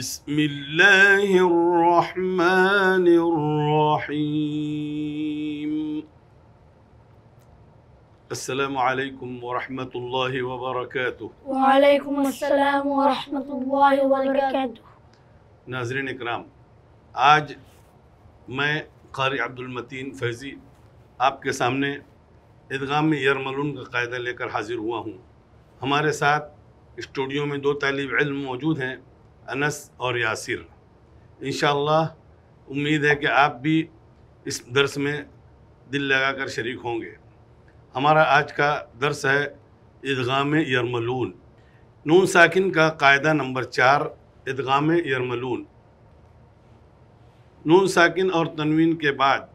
بسم الله الرحمن الرحيم السلام عليكم ورحمة الله وبركاته وعليكم السلام ورحمة الله وبركاته ناظرين اکرام آج میں قاری عبدالمتین فیضی آپ کے سامنے ادغام یرملون کا قاعدہ لے کر حاضر ہوا ہوں ہمارے ساتھ اسٹوڈیو میں دو طالب علم موجود ہیں अनस और यासिर इन उम्मीद है कि आप भी इस दर्स में दिल लगाकर शरीक होंगे हमारा आज का दर्स है ईदगाम यरमलून नून साकिन का कायदा नंबर चार ईदगाम यरमलून नून साकिन और तनवीन के बाद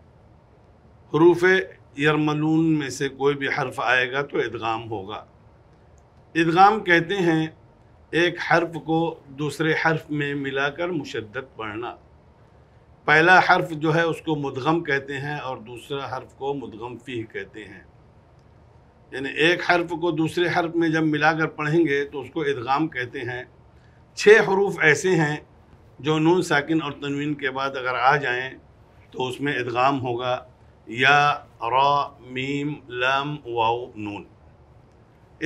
हरूफ यरमलून में से कोई भी हर्फ आएगा तो ईदगाम होगा ईदगाम कहते हैं एक हर्फ को दूसरे हर्फ में मिलाकर मुशद्दत पढ़ना पहला हर्फ जो है उसको मुदगम कहते हैं और दूसरा हर्फ को मुदगम फ़ी कहते हैं यानी एक हर्फ को दूसरे हर्फ में जब मिलाकर पढ़ेंगे तो उसको इदगाम कहते हैं छः हरूफ ऐसे हैं जो नून साकिन और तनवीन के बाद अगर आ जाएं तो उसमें इदगाम होगा या रा मीम लम वाऊ नून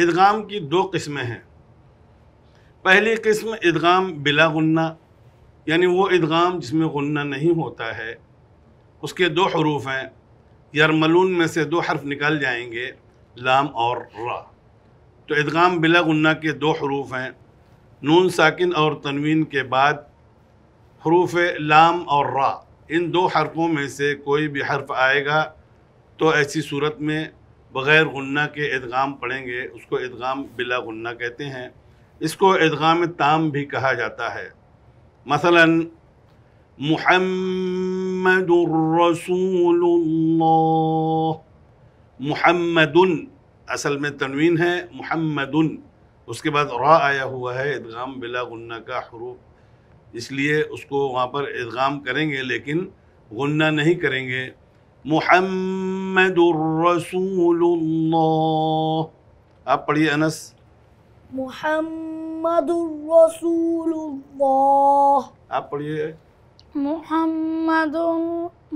इदगाम की दो किस्में हैं पहली किस्म इदगाम बिला गन्ना यानी वो इदगाम जिसमें गन्ना नहीं होता है उसके दो हरूफ हैं यरमलून में से दो हर्फ निकल जाएंगे लाम और रा तो इदगाम बिला गुन्ना के दो हरूफ हैं नून साकिन और तनवीन के बाद हरूफ लाम और रा इन दो हरफों में से कोई भी हर्फ आएगा तो ऐसी सूरत में बग़ैर गन्ना के इदगाम पढ़ेंगे उसको इदगाम बिला गुन्ना कहते हैं इसको इदगाम ताम भी कहा जाता है मसला मुहम्मद मुहम्मदुन असल में तनवीन है मुहम्मदुन उसके बाद रा आया हुआ है इदगाम बिला गुन्ना का हरूफ इसलिए उसको वहाँ पर इदगाम करेंगे लेकिन गुन्ना नहीं करेंगे मुहम्मद आप पढ़िए अनस मोहम्मद आप पढ़िए मोहम्मद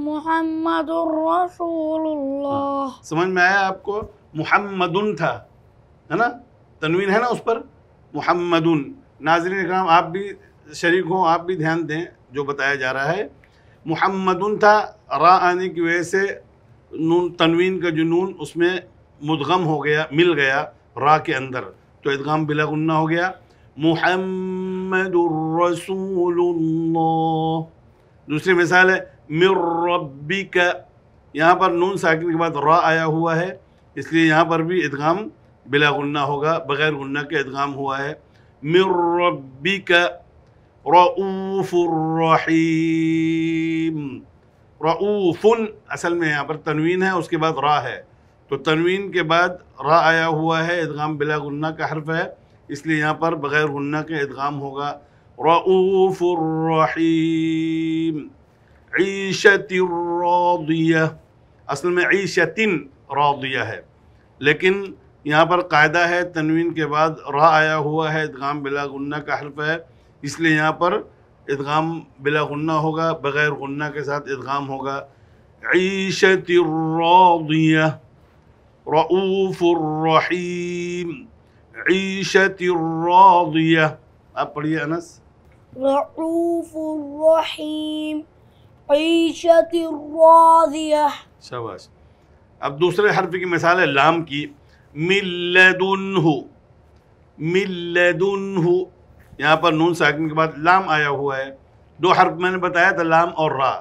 मोहम्मद समझ में आया आपको मोहम्मदुन था है ना तनवीन है ना उस पर मोहम्मदुन नाजरीन कराम आप भी शरीक हो आप भी ध्यान दें जो बताया जा रहा है मोहम्मदुन था रा आने की वजह से नून तनवीन का जो नून उसमें मुदगम हो गया मिल गया रा के अंदर तो इदगाम बिला गुन्ना हो गया मुहम्मद दूसरी मिसाल है का यहाँ पर नून साकिन के बाद रा आया हुआ है इसलिए यहाँ पर भी इदगाम बिला गुन्ना होगा बग़ैर गुन्ना के इदगाम हुआ है का रऊफ़ुर्रहीम रऊफ़ुन असल में यहाँ पर तनवीन है उसके बाद रा है तो तनवीन के बाद रा आया हुआ है इदगाम बिला गुन्ना का हर्फ है इसलिए यहाँ पर बग़ैर गुन्ना के इदगाम होगा रऊफ़ुर्रहीम ईशतिया असल में ईशतिन रौदिया है लेकिन यहाँ पर कायदा है तनवीन के बाद रा आया हुआ है इदगाम बिला गुन्ना का हर्फ है इसलिए यहाँ पर इदगाम बिला गुन्ना होगा बग़ैर गुन्ना के साथ इदगाम होगा ईशतिया रऊफ़ रहीम ईशत रादिया आप पढ़िए अनस रऊफ़ रहीम ईशत रादिया शाबाश अब दूसरे हर्फ की मिसाल है लाम की मिल्लदुन्हु मिल्लदुन्हु यहाँ पर नून साकिन के बाद लाम आया हुआ है दो हर्फ मैंने बताया था लाम और रा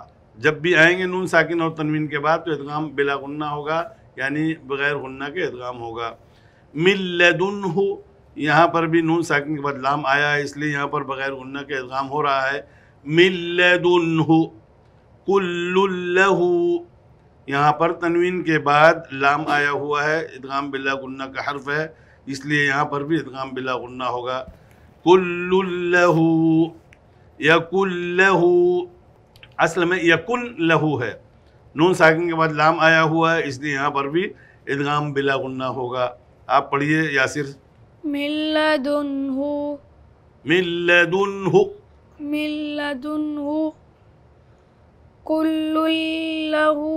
जब भी आएंगे नून साकिन और तनवीन के बाद तो इतगाम बिलागुन्ना होगा यानी बग़ैर गन्ना के अदगाम होगा मिल हो यहाँ पर भी नून साकिन के बाद लाम आया है इसलिए यहाँ पर बग़ैर गन्ना के अदगाम हो रहा है मिल हो कुल्लहू यहाँ पर तनवीन के बाद लाम आया हुआ है इदगाम बिल्ला गन्ना का हर्फ है इसलिए यहाँ पर भी इदगाम बिल्ला गन्ना होगा कुल्लहू यकुल्लहू असल में यकुन लहू है नून साकिन के बाद लाम आया हुआ है इसलिए यहाँ पर भी इदगाम बिला गुन्ना होगा आप पढ़िए यासिर कुल्लुल्लहु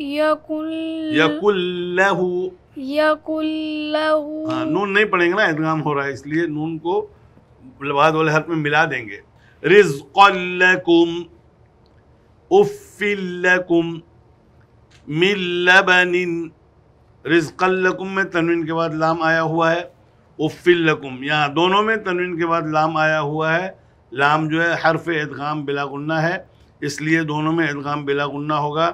यकुल्लहु यकुल्लहु हाँ नून नहीं पढ़ेंगे ना इदगाम हो रहा है इसलिए नून को बाद वाले हर्फ में मिला देंगे रिज़्क़ल्लकुम उफ़िलकुम मिल्लबनिन रिजकल्लकुम में तनवीन के बाद लाम आया हुआ है उफ़िलकुम यहाँ दोनों में तनवीन के बाद लाम आया हुआ है लाम जो है हरफ एदगाम बिलागुन्ना है इसलिए दोनों में एदगाम बिलागुन्ना होगा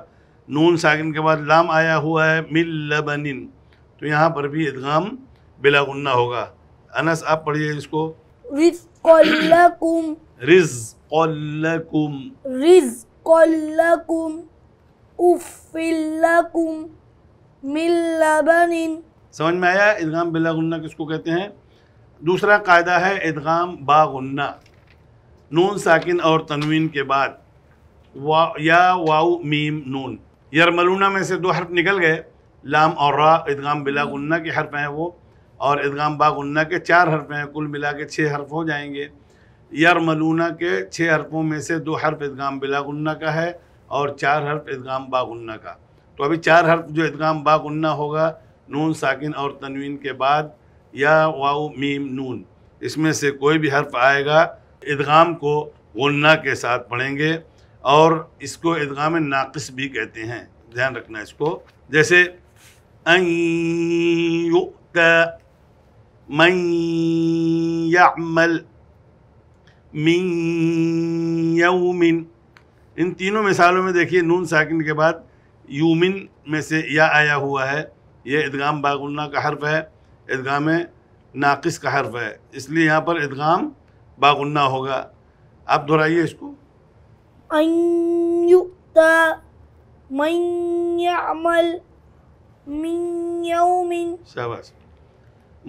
नून सागिन के बाद लाम आया हुआ है मिल्लबनिन तो यहाँ पर भी इदगाम बिलागुन्ना होगा अनस आप पढ़िए इसको रिज़ रिज़ लकुम उफ़िलकुम मिल्लबनिन समझ में आया इदगाम बिला गुन्ना किसको कहते हैं दूसरा कायदा है इदगाम बागुन्ना नून साकिन और तनवीन के बाद वा या वाउ मीम नून यरमलूना में से दो हर्फ निकल गए लाम और रा इदगाम बिला गुन्ना के हर्फ हैं वो और इदगाम बागुन्ना के चार हर्फ हैं कुल मिला के छः हर्फ हो जाएंगे यार मलूना के छः हरफों में से दो हर्फ इदगाम बिलागुन्ना का है और चार हर्फ इदगाम बागुन्ना का तो अभी चार हर्फ जो इदगाम बागुन्ना होगा नून साकिन और तनवीन के बाद या वाऊ मीम नून इसमें से कोई भी हर्फ आएगा इदगाम को गुन्ना के साथ पढ़ेंगे और इसको इदगाम नाकस भी कहते हैं ध्यान रखना इसको जैसे अयुक मन यामल मिन यौमिन इन तीनों मिसालों में देखिए नून साकिन के बाद यूमिन में से या आया हुआ है यह इदगाम बागुलना का हर्फ है इदगाम नाकिस का हर्फ है इसलिए यहाँ पर इदगाम बागुलना होगा आप दोहराइए इसको शाबाश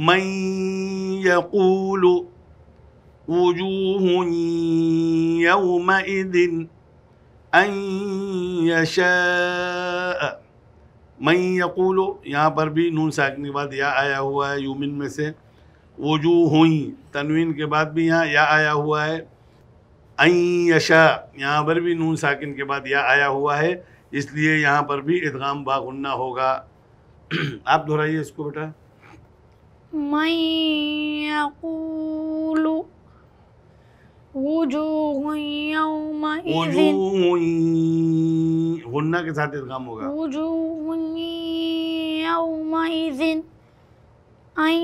मैं यकूलू وجوه يومئذ أن يشاء من यकुल यहाँ पर भी नून साकने के बाद या आया हुआ है यूमिन में से वजू हुई तनवीन के बाद भी यहाँ या आया हुआ है अं यशा यहाँ पर भी नून साकिन के बाद या आया हुआ है इसलिए यहाँ पर भी इदगाम बागुन्ना होगा आप दोहराइए इसको बेटा मैं وجوه يومئذ وجوه غنة के साथ وجوه يومئذ أن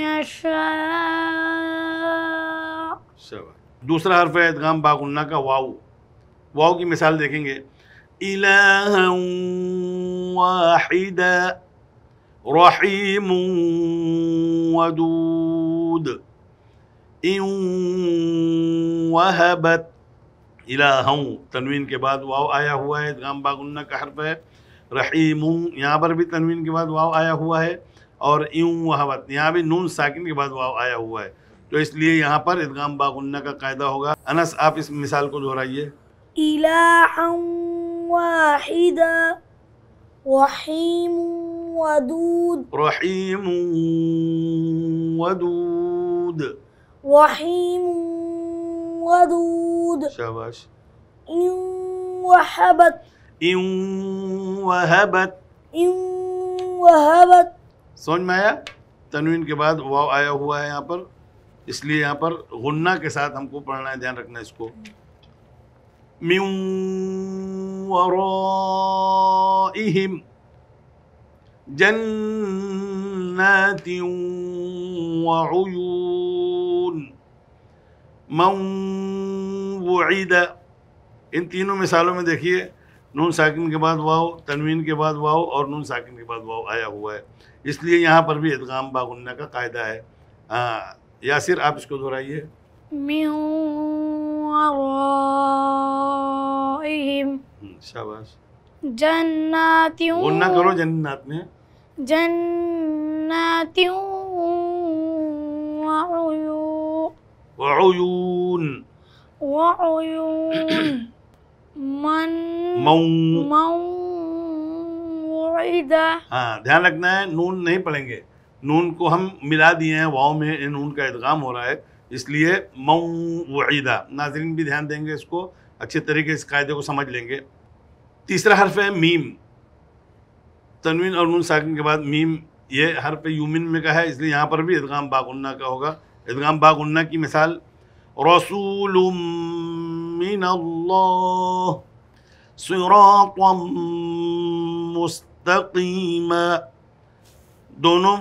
يشاء ہے ادغام با इदगाम کا واو واو کی مثال دیکھیں گے إله واحدا رحيم ودود इन वहबत इलाहूँ तनवीन के बाद वाव आया हुआ है गाम बागुन्ना का हरफ है रहीम यहाँ पर भी तनवीन के बाद वाव आया हुआ है और यूँ वहबत यहाँ भी नून साकिन के बाद वाव आया हुआ है तो इसलिए यहाँ पर इदगाम बागुन्ना का कायदा होगा अनस आप इस मिसाल को दोहराइए वदूद वदूद रहीम ودود शाबाश إن وهبت إن وهبت إن وهبت समझ में आया तनवीन के बाद वाव आया हुआ है यहाँ पर इसलिए यहाँ पर गुन्ना के साथ हमको पढ़ना है ध्यान रखना इसको म्यूम जन्नातियों मऊद इन तीनों मिसालों में देखिए नून साकिन के बाद वाओ तनवीन के बाद वाओ और नून साकिन के बाद वाओ आया हुआ है इसलिए यहाँ पर भी इदगाम बागुन्ना का कायदा है हाँ यासिर आप इसको दोहराइए हम्म, शाबाश करो जन्नात में जन्नाती وعيون وعيون من موعدة हाँ ध्यान रखना है नून नहीं पढ़ेंगे नून को हम मिला दिए हैं वाव में नून का इदगाम हो रहा है इसलिए मऊदा नाजरीन भी ध्यान देंगे इसको अच्छे तरीके से कायदे को समझ लेंगे तीसरा हर्फ है मीम तनवीन और नून साकिन के बाद मीम ये हर्फ यूमिन में का है इसलिए यहाँ पर भी इदगाम बागुन्ना का होगा ईदगाम बाग उन्ना की मिसाल रसूल मुस्तकीम दोनों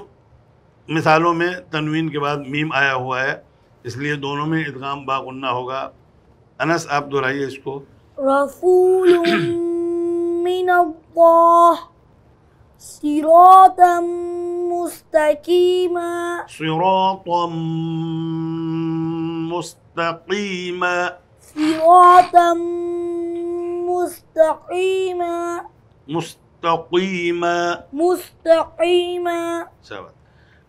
मिसालों में तनवीन के बाद मीम आया हुआ है इसलिए दोनों में इदगाम बागुन्ना होगा अनस आप दोहराइए इसको रसूल مستقيما صراطا مستقيما صراطا مستقيما مستقيما مستقيما سواء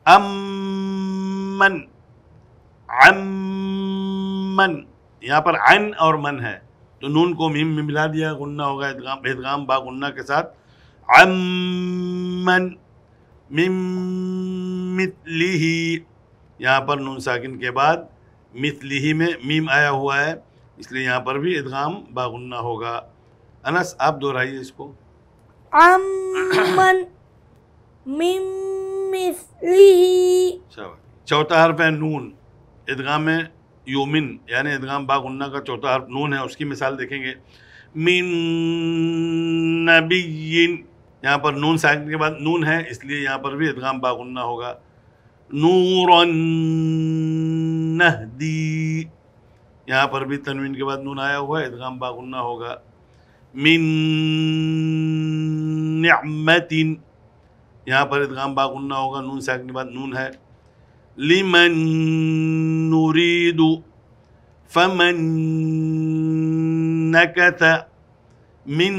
أمن عمن यहाँ पर अन और मन है तो नून को मीम में मिला दिया गुन्ना होगा इदगाम इदगाम बा गुन्ना के साथ अमन ही यहाँ पर नून साकिन के बाद मितली में मीम आया हुआ है इसलिए यहाँ पर भी इदगाम बागुन्ना होगा अनस आप दोहराइए इसको अमन चौथा हर्फ है नून इदगाम में योमिन यानी इदगाम बागुन्ना का चौथा हर्फ नून है उसकी मिसाल देखेंगे मिन नबीन यहाँ पर नून साइन के बाद नून है इसलिए यहाँ पर भी इदगाम बागुन्ना होगा नहदी यहाँ पर भी तनवीन के बाद नून आया हुआ है इदगाम बागुन्ना होगा मिन यहाँ पर इदगाम बागुन्ना होगा नून साइन के बाद नून है लिमन नूरीदू फमन नकथा मिन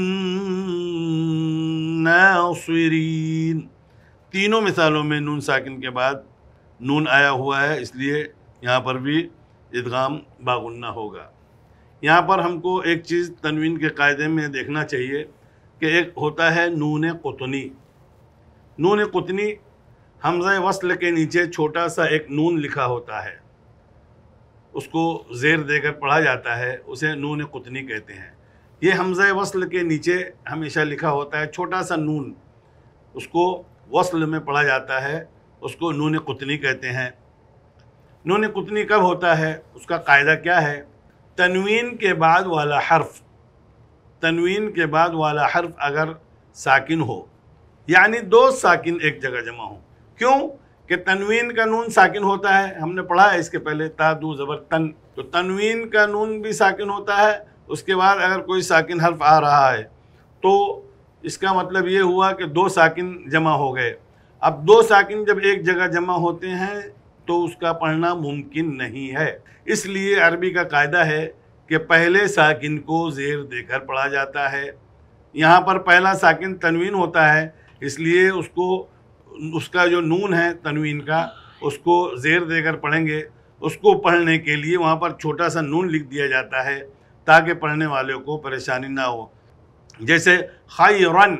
नासिरीन तीनों मिसालों में नून साकिन के बाद नून आया हुआ है इसलिए यहाँ पर भी इदगाम बागुन्ना होगा यहाँ पर हमको एक चीज़ तनवीन के कायदे में देखना चाहिए कि एक होता है नून कुतनी नून कुतनी हमज़ वसल के नीचे छोटा सा एक नून लिखा होता है उसको जेर देकर पढ़ा जाता है उसे नून कुतनी कहते हैं ये हमज़ वसल के नीचे हमेशा लिखा होता है छोटा सा नून उसको वसल में पढ़ा जाता है उसको नून कुतनी कहते हैं नून कुतनी कब होता है उसका कायदा क्या है तनवीन के बाद वाला हर्फ तनवीन के बाद वाला हर्फ अगर साकिन हो यानी दो साकिन एक जगह जमा हो क्यों कि तनवीन का नून साकिन होता है हमने पढ़ा है इसके पहले ता दू ज़बर तन तो तनवीन का नून भी साकिन होता है उसके बाद अगर कोई साकिन हर्फ आ रहा है तो इसका मतलब ये हुआ कि दो साकिन जमा हो गए अब दो साकिन जब एक जगह जमा होते हैं तो उसका पढ़ना मुमकिन नहीं है इसलिए अरबी का कायदा है कि पहले साकिन को जेर देकर पढ़ा जाता है यहाँ पर पहला साकिन तनवीन होता है इसलिए उसको उसका जो नून है तनवीन का उसको जेर देकर पढ़ेंगे उसको पढ़ने के लिए वहाँ पर छोटा सा नून लिख दिया जाता है ताकि पढ़ने वाले को परेशानी ना हो जैसे खाई रन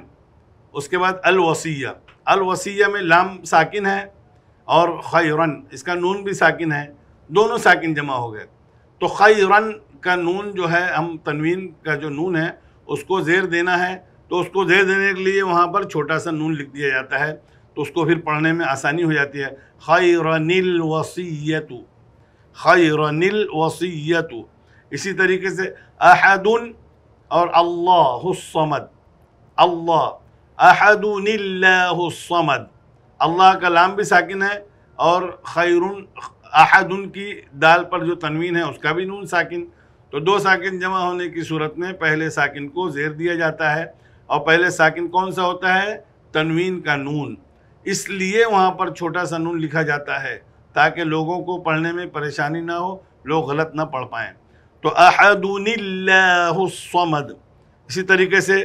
उसके बाद अलवसिया अलवसिया में लाम साकिन है और रन इसका नून भी साकिन है दोनों साकिन जमा हो गए तो रन का नून जो है हम तनवीन का जो नून है उसको ज़ेर देना है तो उसको ज़ेर देने के लिए वहाँ पर छोटा सा नून लिख दिया जाता है तो उसको फिर पढ़ने में आसानी हो जाती है खैरनिल वसीयतु खैरनिल वसीयतु इसी तरीके से अहदुन और अल्लाहमद अल्लाह अहदुनिल्लाहमद अल्लाह का लाम भी साकिन है और खैरुन अहदुन की दाल पर जो तनवीन है उसका भी नून साकिन तो दो साकिन जमा होने की सूरत में पहले साकिन को जेर दिया जाता है और पहले साकिन कौन सा होता है तनवीन का नून इसलिए वहाँ पर छोटा सा नून लिखा जाता है ताकि लोगों को पढ़ने में परेशानी ना हो लोग गलत ना पढ़ पाएँ तो अहदुल्लासमद इसी तरीके से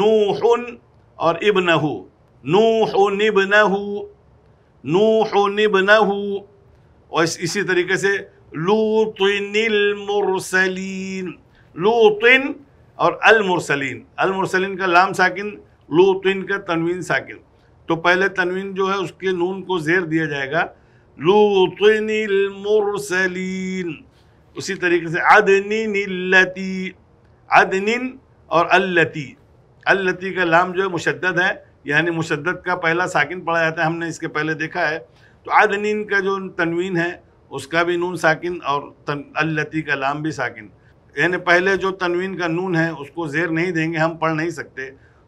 नूहन और इबनहू नूह निबनहू नूह निबनहू और इस, इसी तरीके से लूतिनमरसलिन लूतिन और अलमरसलिन अलमरसलिन का लाम साकिन लूतिन का तनवीन साकिन तो पहले तनवीन जो है उसके नून को जेर दिया जाएगा लूतिनमरसलिन उसी तरीके से अदनिन इल्लती अदनिन और अल्लती अल्लती का लाम जो है मुशद है यानी मुशद्द का पहला साकिन पढ़ा जाता है हमने इसके पहले देखा है तो अदनिन का जो तनवीन है उसका भी नून साकिन और तन अल्लती का लाम भी साकिन यानी पहले जो तनवीन का नून है उसको ज़ेर नहीं देंगे हम पढ़ नहीं सकते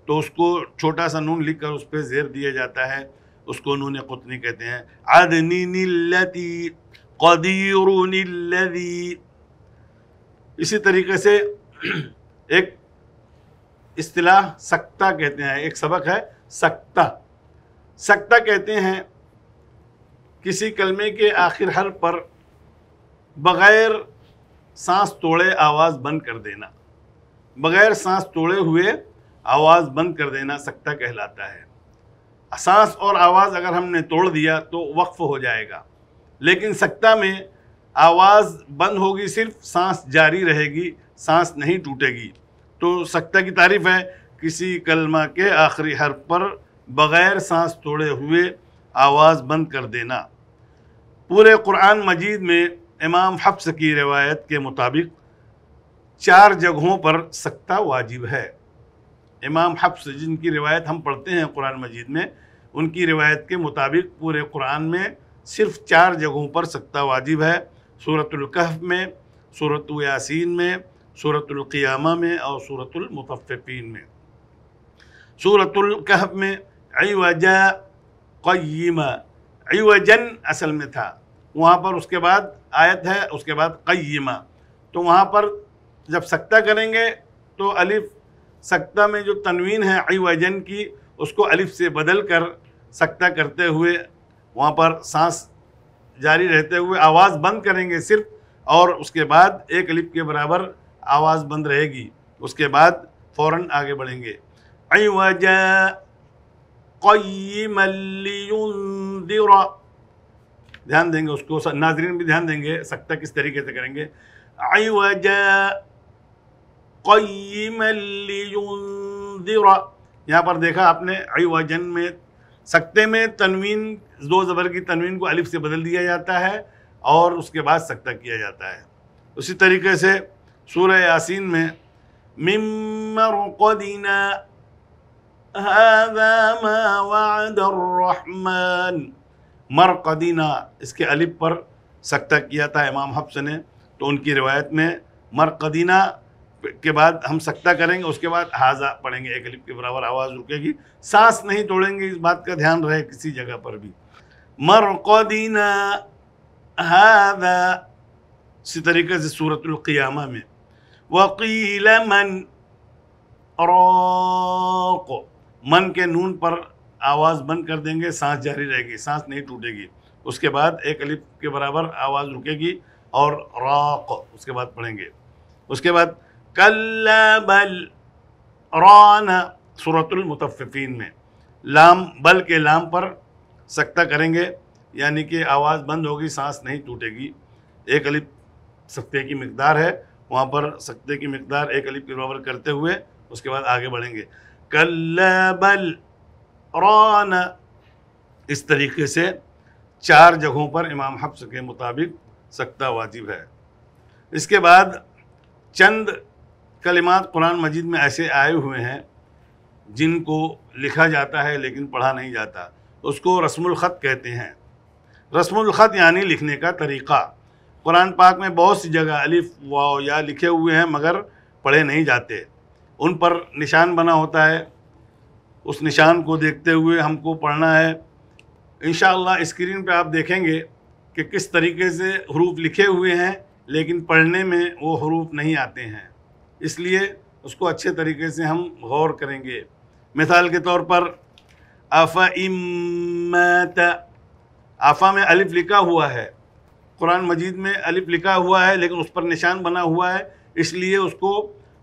तो उसको छोटा सा नून लिख कर उस पर ज़ेर दिया जाता है उसको नून कुतनी कहते हैं अदनिन कदीर इसी तरीके से एक इस्तलाह सकता कहते हैं एक सबक है सकता सकता कहते हैं किसी कलमे के आखिर हर पर बग़ैर सांस तोड़े आवाज़ बंद कर देना बग़ैर सांस तोड़े हुए आवाज़ बंद कर देना सकता कहलाता है सांस और आवाज़ अगर हमने तोड़ दिया तो वक्फ़ हो जाएगा लेकिन सत्ता में आवाज़ बंद होगी सिर्फ सांस जारी रहेगी सांस नहीं टूटेगी तो सत्ता की तारीफ है किसी कलमा के आखिरी हर पर बग़ैर सांस तोड़े हुए आवाज़ बंद कर देना पूरे कुरान मजीद में इमाम हफ्स की रवायत के मुताबिक चार जगहों पर सत्ता वाजिब है इमाम हफ्स जिनकी रिवायत हम पढ़ते हैं कुरान मजीद में उनकी रिवायत के मुताबिक पूरे कुरान में सिर्फ चार जगहों पर सकता वाजिब है सूरतुल्कहफ में सूरत यासीन में सूरतुल्क़ियामा में और सूरतुलमतफ़ीन में सूरतुल्कहफ में अवजा क़य्यमा अवजन असल में था वहाँ पर उसके बाद आयत है उसके बाद कयमा तो वहाँ पर जब सकता करेंगे तो अलिफ सकता में जो तनवीन है अवजन की उसको अलिफ से बदल कर सकता करते हुए वहाँ पर सांस जारी रहते हुए आवाज़ बंद करेंगे सिर्फ और उसके बाद एक लिप के बराबर आवाज़ बंद रहेगी उसके बाद फ़ौर आगे बढ़ेंगे ध्यान देंगे उसको नाजरीन भी ध्यान देंगे सकता किस तरीके से करेंगे यहाँ पर देखा आपने आई में सकते में तनवीन दो ज़बर की तनवीन को अलिफ से बदल दिया जाता है और उसके बाद सकता किया जाता है उसी तरीके से सूर यासीन में मिमरदीना मरकदीना इसके अलिफ पर सकता किया था इमाम हफ्स ने तो उनकी रिवायत में मरकदीना के बाद हम सकता करेंगे उसके बाद हाजा पढ़ेंगे एक अलिप के बराबर आवाज़ रुकेगी सांस नहीं तोड़ेंगे इस बात का ध्यान रहे किसी जगह पर भी मर कौदीना हाजा इसी तरीके से क़ियामा में वकील मन रोको मन के नून पर आवाज़ बंद कर देंगे सांस जारी रहेगी सांस नहीं टूटेगी उसके बाद एक अलिफ के बराबर आवाज़ रुकेगी और राक उसके बाद पढ़ेंगे उसके बाद कल्ला बल रौना सूरतुलमतफ़िन में लाम बल के लाम पर सकता करेंगे यानी कि आवाज़ बंद होगी सांस नहीं टूटेगी एक अलिप सकते की मकदार है वहाँ पर सकते की मकदार एक अलिप के बराबर करते हुए उसके बाद आगे बढ़ेंगे कल्ला बल रौन इस तरीके से चार जगहों पर इमाम हफ्स के मुताबिक सकता वाजिब है इसके बाद चंद कलिमात कुरान मजीद में ऐसे आए हुए हैं जिनको लिखा जाता है लेकिन पढ़ा नहीं जाता उसको रस्मुलख़त कहते हैं रस्मुलख़त यानी लिखने का तरीक़ा कुरान पाक में बहुत सी जगह अलिफ वाओ या लिखे हुए हैं मगर पढ़े नहीं जाते उन पर निशान बना होता है उस निशान को देखते हुए हमको पढ़ना है इन स्क्रीन पे आप देखेंगे कि किस तरीके से हरूफ लिखे हुए हैं लेकिन पढ़ने में वो हरूफ नहीं आते हैं इसलिए उसको अच्छे तरीके से हम गौर करेंगे मिसाल के तौर पर आफ़ा इमत आफ़ा में अलिफ लिखा हुआ है कुरान मजीद में अलिफ लिखा हुआ है लेकिन उस पर निशान बना हुआ है इसलिए उसको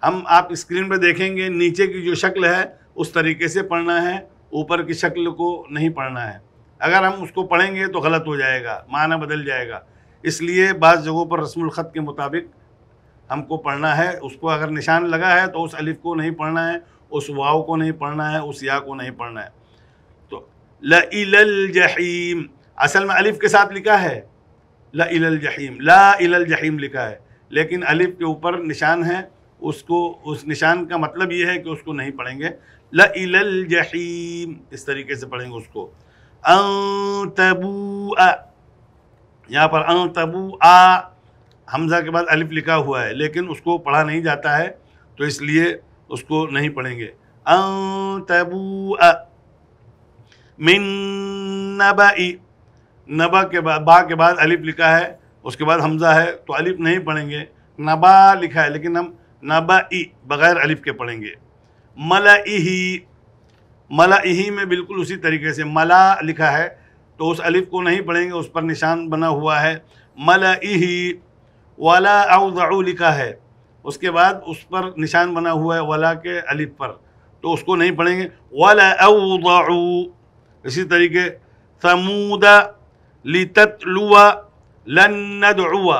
हम आप स्क्रीन पर देखेंगे नीचे की जो शक्ल है उस तरीके से पढ़ना है ऊपर की शक्ल को नहीं पढ़ना है अगर हम उसको पढ़ेंगे तो गलत हो जाएगा माना बदल जाएगा इसलिए बाज़ जगहों पर रस्म के मुताबिक हमको पढ़ना है उसको अगर निशान लगा है तो उस अलिफ को नहीं पढ़ना है उस वाव को नहीं पढ़ना है उस या को नहीं पढ़ना है तो लल जहीम असल में अलिफ के साथ लिखा है इल जहीम ला जहीम लिखा है लेकिन अलिफ के ऊपर निशान है उसको उस निशान का मतलब ये है कि उसको नहीं पढ़ेंगे इल जहीम इस तरीके से पढ़ेंगे उसको अं तबू यहाँ पर अं तबू आ हमजा के बाद अलिफ लिखा हुआ है लेकिन उसको पढ़ा नहीं जाता है तो इसलिए उसको नहीं पढ़ेंगे मिन नबा नबा के बाद बा के बाद अलिफ लिखा है उसके बाद हमजा है तो अलिफ नहीं पढ़ेंगे नबा लिखा है लेकिन हम नबा बग़ैर अलिफ के पढ़ेंगे मला मला में बिल्कुल उसी तरीके से मला लिखा है तो उस अलिफ को नहीं पढ़ेंगे उस पर निशान बना हुआ है मला वाला आउदाऊ लिखा है उसके बाद उस पर निशान बना हुआ है वाला के अलिफ पर तो उसको नहीं पढ़ेंगे वाला अउदाऊ इसी तरीके समूदा लिततलुआ लन्नदुआ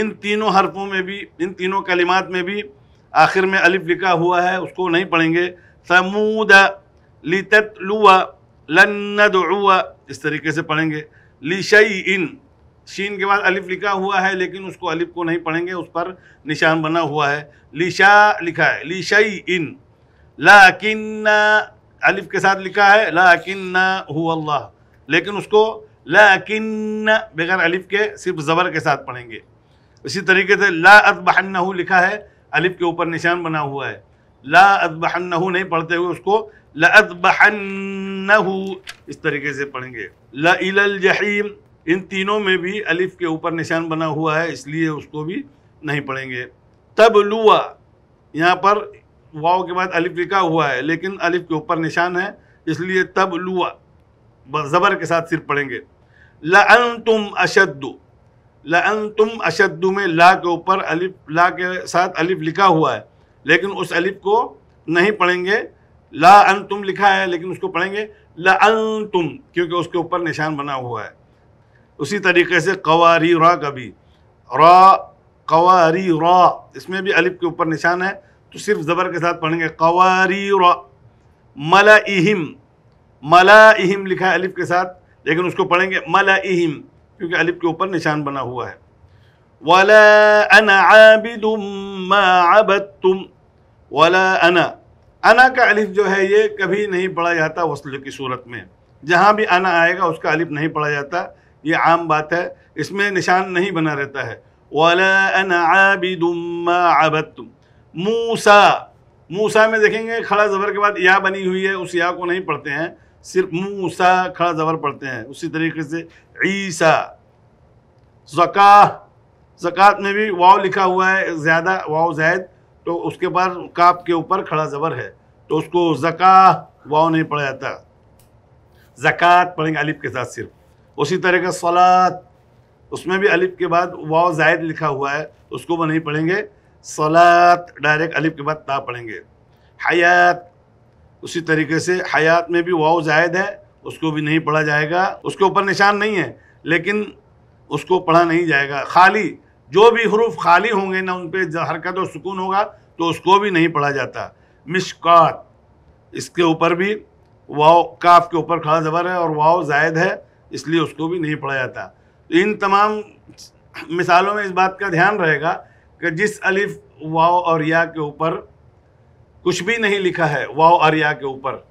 इन तीनों हरफों में भी इन तीनों कलिमात में भी आखिर में अलिफ लिखा हुआ है उसको नहीं पढ़ेंगे समूद लिततलुआ लन्नदुआ इस तरीके से पढ़ेंगे लिशई इन शीन के बाद अलिफ लिखा हुआ है लेकिन उसको अलिफ को नहीं पढ़ेंगे उस पर निशान बना हुआ है लिशा लिखा है लिशाई इन लाकिन्ना अलिफ के साथ लिखा है लाकिन्ना हुआ लेकिन उसको लाकिन्ना बगैर अलिफ के सिर्फ ज़बर के साथ पढ़ेंगे इसी तरीके से ला अतबहन्नहू लिखा है अलिफ के ऊपर निशान बना हुआ है ला अतबहन्नहू नहीं पढ़ते हुए उसको ला अतबहन्नहू इस तरीके से पढ़ेंगे ला इलल जहीम इन तीनों में भी अलिफ के ऊपर निशान बना हुआ है इसलिए उसको भी नहीं पढ़ेंगे तब लुआ यहाँ पर वाव के बाद अलिफ लिखा हुआ है लेकिन अलिफ के ऊपर निशान है इसलिए तब लुआ ज़बर के साथ सिर्फ पढ़ेंगे लन तुम अशद्दू लन तुम अशद्दु में ला के ऊपर अलिफ ला के साथ अलिफ लिखा हुआ है लेकिन उस अलिफ को नहीं पढ़ेंगे ला अन तुम लिखा है लेकिन उसको पढ़ेंगे लन अन तुम क्योंकि उसके ऊपर निशान बना हुआ है उसी तरीके से कवारी रा का भी रा कवारी रा इसमें भी अलिफ के ऊपर निशान है तो सिर्फ ज़बर के साथ पढ़ेंगे कवारी रा मला इहिम मला इहिम लिखा है अलिफ के साथ लेकिन उसको पढ़ेंगे मला इहिम क्योंकि अलिफ के ऊपर निशान बना हुआ है वला अना आबिद तुम वला अना अना का अलिफ जो है ये कभी नहीं पढ़ा जाता वसल की सूरत में जहाँ भी अना आएगा उसका अलिफ नहीं पढ़ा जाता ये आम बात है इसमें निशान नहीं बना रहता है मूसा मूसा में देखेंगे खड़ा ज़बर के बाद या बनी हुई है उस या को नहीं पढ़ते हैं सिर्फ मूसा खड़ा ज़बर पढ़ते हैं उसी तरीके से ईसा जका जक़ात में भी वाव लिखा हुआ है ज़्यादा वाव जैद तो उसके बाद काप के ऊपर खड़ा ज़बर है तो उसको जका वाव नहीं पढ़ा जाता जक़ात पढ़ेंगे अलिफ के साथ सिर्फ उसी तरह का सलात उसमें भी अलिफ के बाद वाव जायद लिखा हुआ है उसको वो नहीं पढ़ेंगे सलात डायरेक्ट अलिफ के बाद ता पढ़ेंगे हयात उसी तरीके से हयात में भी वाव जायद है उसको भी नहीं पढ़ा जाएगा उसके ऊपर निशान नहीं है लेकिन उसको पढ़ा नहीं जाएगा खाली जो भी हरूफ खाली होंगे ना उन पर हरकत और सुकून होगा तो उसको भी नहीं पढ़ा जाता मिशकात इसके ऊपर भी वाव काफ के ऊपर खड़ा ज़बर है और वाव जायद है इसलिए उसको भी नहीं पढ़ा जाता तो इन तमाम मिसालों में इस बात का ध्यान रहेगा कि जिस अलिफ वाओ और या के ऊपर कुछ भी नहीं लिखा है वाओ और या के ऊपर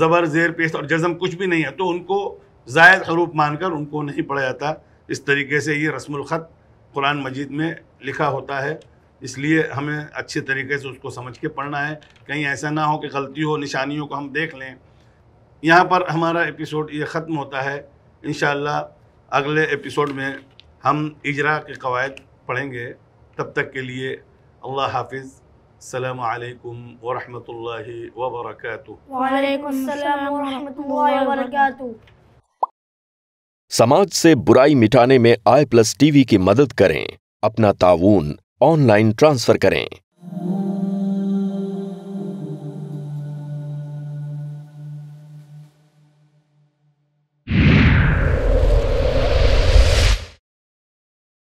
ज़बर ज़ेर पेश और जज़म कुछ भी नहीं है तो उनको जायद हरूप मानकर उनको नहीं पढ़ा जाता इस तरीके से ये रस्मखत कुरान मजीद में लिखा होता है इसलिए हमें अच्छे तरीके से उसको समझ के पढ़ना है कहीं ऐसा ना हो कि गलती हो निशानियों को हम देख लें यहाँ पर हमारा एपिसोड ये ख़त्म होता है इन अगले एपिसोड में हम इजरा के कवायद पढ़ेंगे तब तक के लिए अल्लाह हाफिज़ السلام عليكم ورحمة الله وبركاته وعليكم السلام ورحمة الله وبركاته समाज से बुराई मिटाने में आई प्लस टीवी की मदद करें अपना ताउन ऑनलाइन ट्रांसफर करें